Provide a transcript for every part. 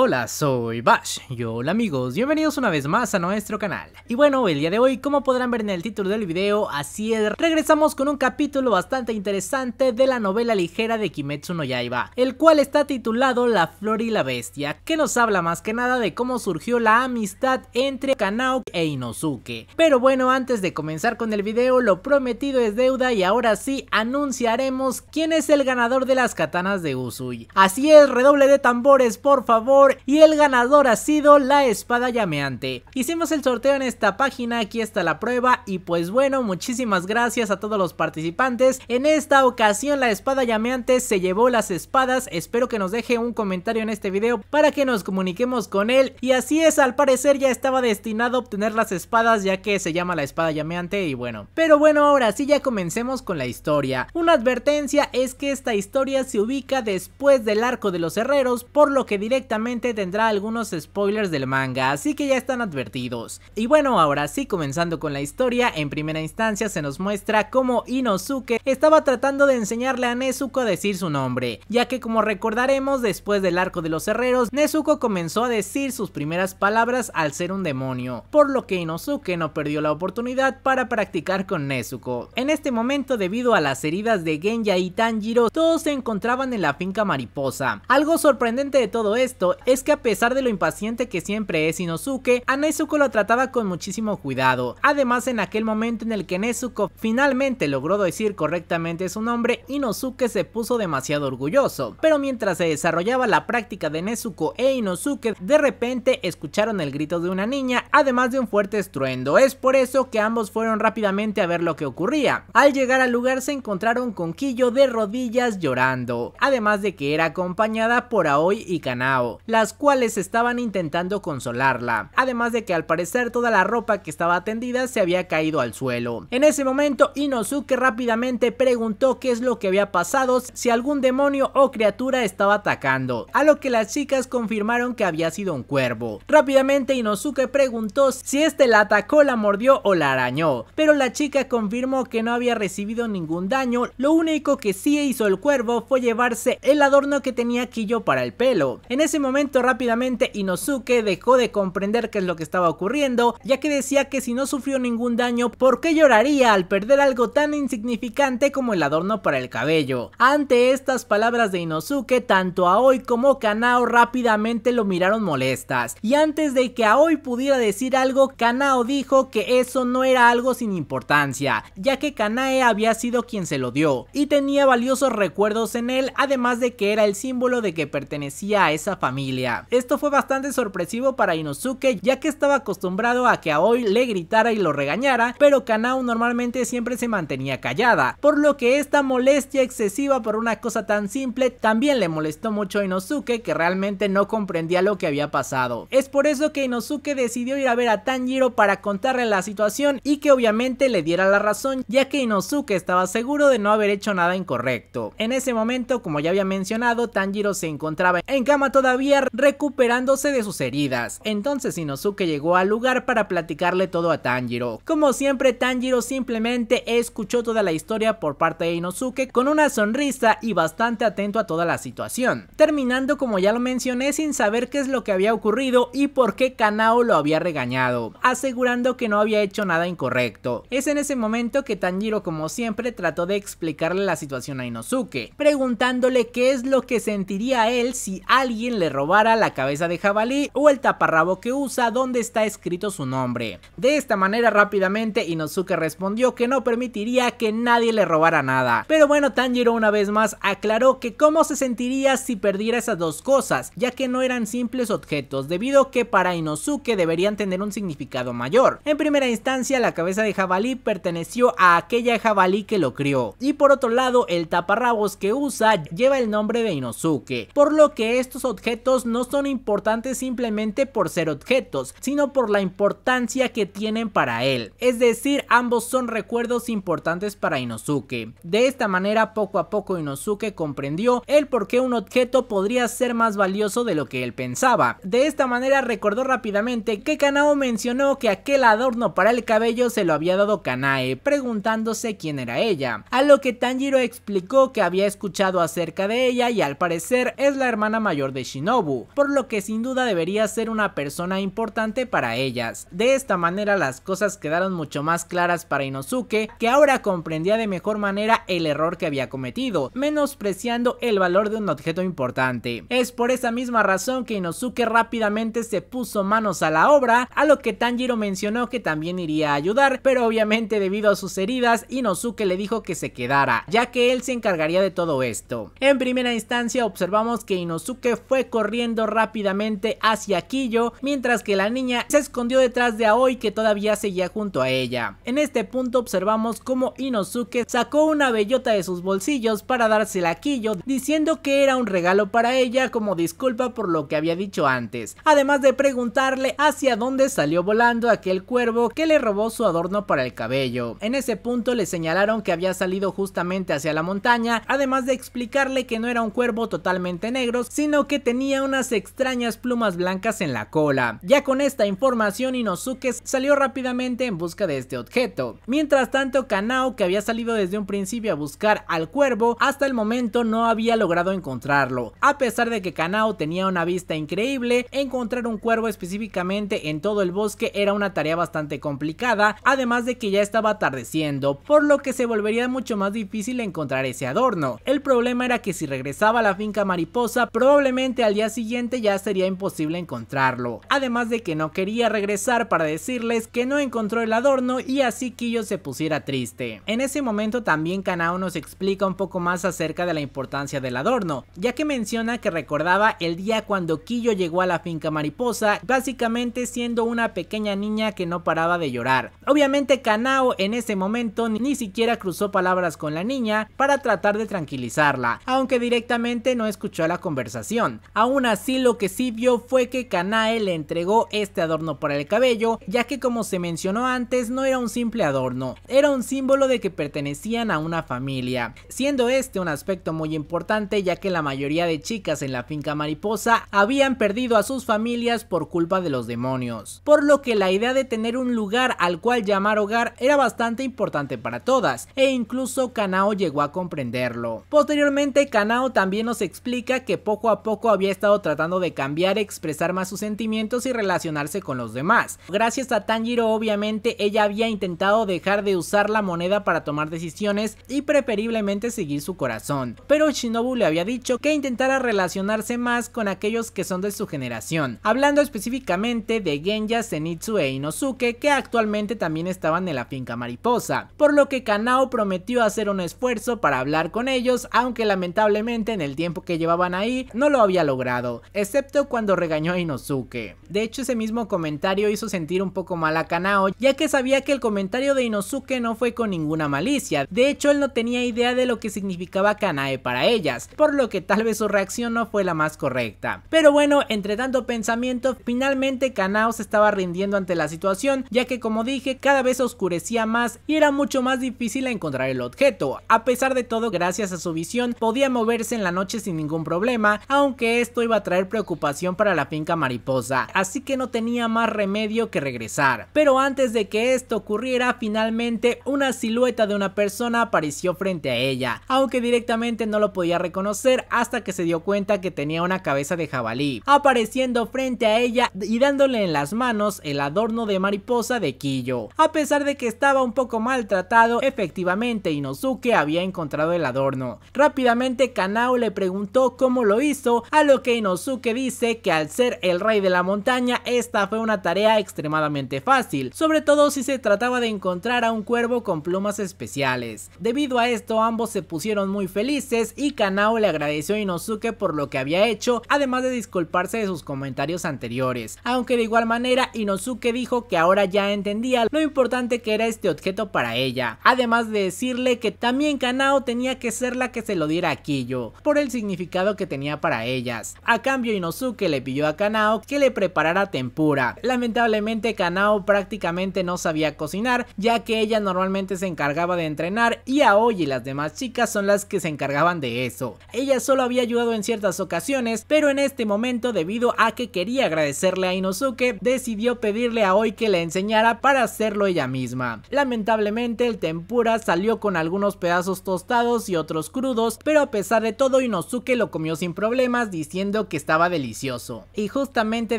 Hola, soy Bash y hola amigos, bienvenidos una vez más a nuestro canal. Y bueno, el día de hoy, como podrán ver en el título del video, así es, regresamos con un capítulo bastante interesante de la novela ligera de Kimetsu no Yaiba, el cual está titulado La Flor y la Bestia, que nos habla más que nada de cómo surgió la amistad entre Kanao e Inosuke. Pero bueno, antes de comenzar con el video, lo prometido es deuda y ahora sí anunciaremos quién es el ganador de las katanas de Usui. Así es, redoble de tambores por favor y el ganador ha sido la espada llameante. Hicimos el sorteo en esta página, aquí está la prueba y pues bueno, muchísimas gracias a todos los participantes. En esta ocasión la espada llameante se llevó las espadas, espero que nos deje un comentario en este video para que nos comuniquemos con él y así es, al parecer ya estaba destinado a obtener las espadas ya que se llama la espada llameante y bueno. Pero bueno, ahora sí ya comencemos con la historia. Una advertencia es que esta historia se ubica después del arco de los herreros por lo que directamente tendrá algunos spoilers del manga, así que ya están advertidos. Y bueno, ahora sí, comenzando con la historia, en primera instancia se nos muestra cómo Inosuke estaba tratando de enseñarle a Nezuko a decir su nombre, ya que como recordaremos, después del arco de los herreros, Nezuko comenzó a decir sus primeras palabras al ser un demonio, por lo que Inosuke no perdió la oportunidad para practicar con Nezuko. En este momento, debido a las heridas de Genya y Tanjiro, todos se encontraban en la finca mariposa. Algo sorprendente de todo esto es que a pesar de lo impaciente que siempre es Inosuke, a Nezuko lo trataba con muchísimo cuidado. Además, en aquel momento en el que Nezuko finalmente logró decir correctamente su nombre, Inosuke se puso demasiado orgulloso. Pero mientras se desarrollaba la práctica de Nezuko e Inosuke, de repente escucharon el grito de una niña, además de un fuerte estruendo. Es por eso que ambos fueron rápidamente a ver lo que ocurría. Al llegar al lugar se encontraron con Kiyo de rodillas llorando, además de que era acompañada por Aoi y Kanao las cuales estaban intentando consolarla, además de que al parecer toda la ropa que estaba tendida se había caído al suelo. En ese momento Inosuke rápidamente preguntó qué es lo que había pasado, si algún demonio o criatura estaba atacando, a lo que las chicas confirmaron que había sido un cuervo. Rápidamente Inosuke preguntó si este la atacó, la mordió o la arañó, pero la chica confirmó que no había recibido ningún daño, lo único que sí hizo el cuervo fue llevarse el adorno que tenía Killo para el pelo. En ese momento rápidamente Inosuke dejó de comprender qué es lo que estaba ocurriendo, ya que decía que si no sufrió ningún daño, ¿por qué lloraría al perder algo tan insignificante como el adorno para el cabello? Ante estas palabras de Inosuke, tanto Aoi como Kanao rápidamente lo miraron molestas, y antes de que Aoi pudiera decir algo, Kanao dijo que eso no era algo sin importancia, ya que Kanae había sido quien se lo dio, y tenía valiosos recuerdos en él, además de que era el símbolo de que pertenecía a esa familia. Esto fue bastante sorpresivo para Inosuke ya que estaba acostumbrado a que Aoi le gritara y lo regañara, pero Kanao normalmente siempre se mantenía callada, por lo que esta molestia excesiva por una cosa tan simple también le molestó mucho a Inosuke que realmente no comprendía lo que había pasado. Es por eso que Inosuke decidió ir a ver a Tanjiro para contarle la situación y que obviamente le diera la razón ya que Inosuke estaba seguro de no haber hecho nada incorrecto. En ese momento, como ya había mencionado, Tanjiro se encontraba en cama todavía recuperándose de sus heridas. Entonces Inosuke llegó al lugar para platicarle todo a Tanjiro. Como siempre Tanjiro simplemente escuchó toda la historia por parte de Inosuke con una sonrisa y bastante atento a toda la situación. Terminando como ya lo mencioné sin saber qué es lo que había ocurrido y por qué Kanao lo había regañado, asegurando que no había hecho nada incorrecto. Es en ese momento que Tanjiro como siempre trató de explicarle la situación a Inosuke, preguntándole qué es lo que sentiría él si alguien le robara la cabeza de jabalí o el taparrabo que usa donde está escrito su nombre. De esta manera rápidamente Inosuke respondió que no permitiría que nadie le robara nada. Pero bueno, Tanjiro una vez más aclaró que cómo se sentiría si perdiera esas dos cosas, ya que no eran simples objetos, debido que para Inosuke deberían tener un significado mayor. En primera instancia, la cabeza de jabalí perteneció a aquella jabalí que lo crió. Y por otro lado, el taparrabos que usa lleva el nombre de Inosuke, por lo que estos objetos no son importantes simplemente por ser objetos, sino por la importancia que tienen para él. Es decir, ambos son recuerdos importantes para Inosuke. De esta manera, poco a poco Inosuke comprendió el por qué un objeto podría ser más valioso de lo que él pensaba. De esta manera recordó rápidamente que Kanao mencionó que aquel adorno para el cabello se lo había dado Kanae, preguntándose quién era ella. A lo que Tanjiro explicó que había escuchado acerca de ella y al parecer es la hermana mayor de Shinobu por lo que sin duda debería ser una persona importante para ellas. De esta manera las cosas quedaron mucho más claras para Inosuke, que ahora comprendía de mejor manera el error que había cometido, menospreciando el valor de un objeto importante. Es por esa misma razón que Inosuke rápidamente se puso manos a la obra, a lo que Tanjiro mencionó que también iría a ayudar, pero obviamente debido a sus heridas, Inosuke le dijo que se quedara, ya que él se encargaría de todo esto. En primera instancia observamos que Inosuke fue correcto corriendo rápidamente hacia Kiyo, mientras que la niña se escondió detrás de Aoi que todavía seguía junto a ella. En este punto observamos cómo Inosuke sacó una bellota de sus bolsillos para dársela a Kiyo, diciendo que era un regalo para ella como disculpa por lo que había dicho antes, además de preguntarle hacia dónde salió volando aquel cuervo que le robó su adorno para el cabello. En ese punto le señalaron que había salido justamente hacia la montaña, además de explicarle que no era un cuervo totalmente negro, sino que tenía unas extrañas plumas blancas en la cola. Ya con esta información Inosuke salió rápidamente en busca de este objeto. Mientras tanto Kanao que había salido desde un principio a buscar al cuervo hasta el momento no había logrado encontrarlo. A pesar de que Kanao tenía una vista increíble, encontrar un cuervo específicamente en todo el bosque era una tarea bastante complicada, además de que ya estaba atardeciendo, por lo que se volvería mucho más difícil encontrar ese adorno. El problema era que si regresaba a la finca mariposa, probablemente al día siguiente ya sería imposible encontrarlo. Además de que no quería regresar para decirles que no encontró el adorno y así Kiyo se pusiera triste. En ese momento también Kanao nos explica un poco más acerca de la importancia del adorno, ya que menciona que recordaba el día cuando Kiyo llegó a la finca mariposa, básicamente siendo una pequeña niña que no paraba de llorar. Obviamente Kanao en ese momento ni siquiera cruzó palabras con la niña para tratar de tranquilizarla, aunque directamente no escuchó la conversación. Aún Aún así lo que sí vio fue que Kanae le entregó este adorno para el cabello, ya que como se mencionó antes no era un simple adorno, era un símbolo de que pertenecían a una familia, siendo este un aspecto muy importante ya que la mayoría de chicas en la finca mariposa habían perdido a sus familias por culpa de los demonios, por lo que la idea de tener un lugar al cual llamar hogar era bastante importante para todas, e incluso Kanao llegó a comprenderlo. Posteriormente Kanao también nos explica que poco a poco había estado tratando de cambiar, expresar más sus sentimientos y relacionarse con los demás. Gracias a Tanjiro obviamente ella había intentado dejar de usar la moneda para tomar decisiones y preferiblemente seguir su corazón, pero Shinobu le había dicho que intentara relacionarse más con aquellos que son de su generación, hablando específicamente de Genja, Zenitsu e Inosuke que actualmente también estaban en la finca mariposa, por lo que Kanao prometió hacer un esfuerzo para hablar con ellos, aunque lamentablemente en el tiempo que llevaban ahí no lo había logrado excepto cuando regañó a Inosuke. De hecho, ese mismo comentario hizo sentir un poco mal a Kanao, ya que sabía que el comentario de Inosuke no fue con ninguna malicia. De hecho, él no tenía idea de lo que significaba Kanae para ellas, por lo que tal vez su reacción no fue la más correcta. Pero bueno, entre tanto pensamiento, finalmente Kanao se estaba rindiendo ante la situación, ya que como dije, cada vez oscurecía más y era mucho más difícil encontrar el objeto. A pesar de todo, gracias a su visión, podía moverse en la noche sin ningún problema, aunque esto iba a traer preocupación para la finca mariposa, así que no tenía más remedio que regresar. Pero antes de que esto ocurriera, finalmente una silueta de una persona apareció frente a ella, aunque directamente no lo podía reconocer hasta que se dio cuenta que tenía una cabeza de jabalí, apareciendo frente a ella y dándole en las manos el adorno de mariposa de Kiyo. A pesar de que estaba un poco maltratado, efectivamente Inosuke había encontrado el adorno. Rápidamente Kanao le preguntó cómo lo hizo, a lo que Inosuke dice que al ser el rey de la montaña esta fue una tarea extremadamente fácil, sobre todo si se trataba de encontrar a un cuervo con plumas especiales. Debido a esto ambos se pusieron muy felices y Kanao le agradeció a Inosuke por lo que había hecho, además de disculparse de sus comentarios anteriores, aunque de igual manera Inosuke dijo que ahora ya entendía lo importante que era este objeto para ella, además de decirle que también Kanao tenía que ser la que se lo diera a Kiyo, por el significado que tenía para ellas. A cambio Inosuke le pidió a Kanao que le preparara tempura. Lamentablemente Kanao prácticamente no sabía cocinar ya que ella normalmente se encargaba de entrenar y Aoi y las demás chicas son las que se encargaban de eso. Ella solo había ayudado en ciertas ocasiones pero en este momento debido a que quería agradecerle a Inosuke decidió pedirle a Aoi que le enseñara para hacerlo ella misma. Lamentablemente el tempura salió con algunos pedazos tostados y otros crudos pero a pesar de todo Inosuke lo comió sin problemas diciendo que estaba delicioso. Y justamente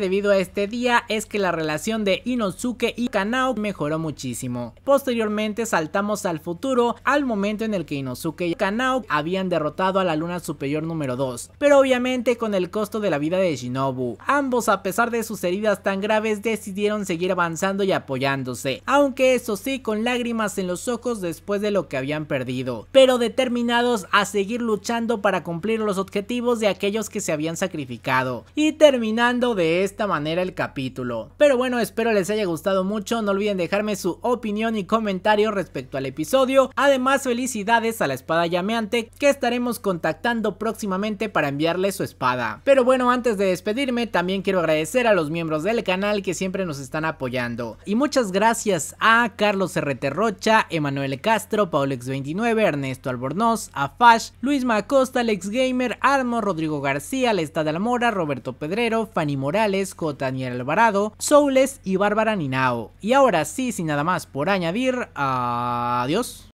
debido a este día es que la relación de Inosuke y Kanao mejoró muchísimo. Posteriormente saltamos al futuro, al momento en el que Inosuke y Kanao habían derrotado a la luna superior número 2, pero obviamente con el costo de la vida de Shinobu. Ambos a pesar de sus heridas tan graves decidieron seguir avanzando y apoyándose, aunque eso sí con lágrimas en los ojos después de lo que habían perdido, pero determinados a seguir luchando para cumplir los objetivos de aquellos que se habían sacrificado. Y terminando de esta manera el capítulo. Pero bueno, espero les haya gustado mucho, no olviden dejarme su opinión y comentario respecto al episodio. Además, felicidades a la espada llameante que estaremos contactando próximamente para enviarle su espada. Pero bueno, antes de despedirme, también quiero agradecer a los miembros del canal que siempre nos están apoyando. Y muchas gracias a Carlos R.T. Rocha, Emanuel Castro, Paulex29, Ernesto Albornoz, a Luis Macosta, Alex Gamer, Armo, Rodrigo García, Les de la Mora, Roberto Pedrero, Fanny Morales, J. Alvarado, Soules y Bárbara Ninao. Y ahora sí, sin nada más por añadir, adiós.